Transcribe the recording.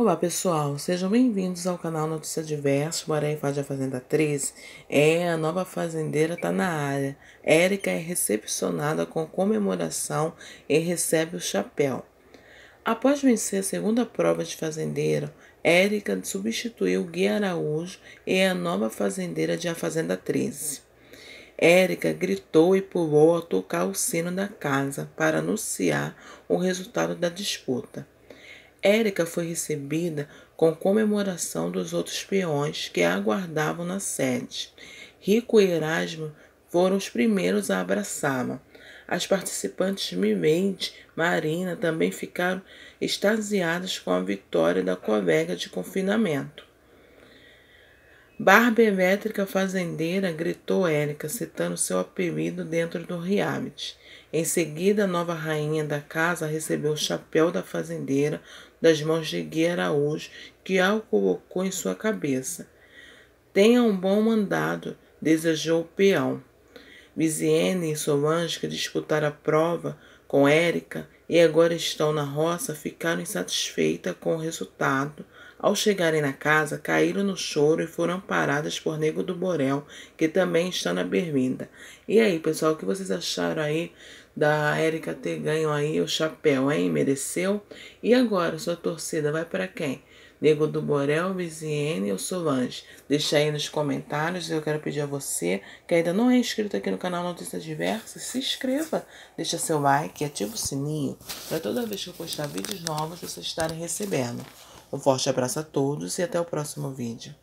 Olá pessoal, sejam bem-vindos ao canal Notícia Diversa, Guaré Faz a Fazenda 13. É, a nova fazendeira está na área. Érica é recepcionada com comemoração e recebe o chapéu. Após vencer a segunda prova de fazendeira, Érica substituiu Gui Araújo e é a nova fazendeira de A Fazenda 13. Érica gritou e pulou ao tocar o sino da casa para anunciar o resultado da disputa. Érica foi recebida com comemoração dos outros peões que a aguardavam na sede. Rico e Erasmo foram os primeiros a abraçá-la. As participantes Mimentes, Marina também ficaram extasiadas com a vitória da colega de confinamento. Barba elétrica fazendeira, gritou Érica, citando seu apelido dentro do reality. Em seguida, a nova rainha da casa recebeu o chapéu da fazendeira das mãos de Gui Araújo, que a colocou em sua cabeça. Tenha um bom mandado, desejou o peão. Viziene e Solange, que disputaram a prova com Érica e agora estão na roça, ficaram insatisfeitas com o resultado ao chegarem na casa, caíram no choro e foram paradas por Nego do Borel, que também está na berminda. E aí, pessoal, o que vocês acharam aí da Érica ter ganho aí o chapéu, hein? Mereceu? E agora, sua torcida vai para quem? Nego do Borel, Viziene ou Solange? Deixa aí nos comentários. Eu quero pedir a você que ainda não é inscrito aqui no canal Notícias Diversas, se inscreva, deixa seu like e ativa o sininho para toda vez que eu postar vídeos novos vocês estarem recebendo. Um forte abraço a todos e até o próximo vídeo.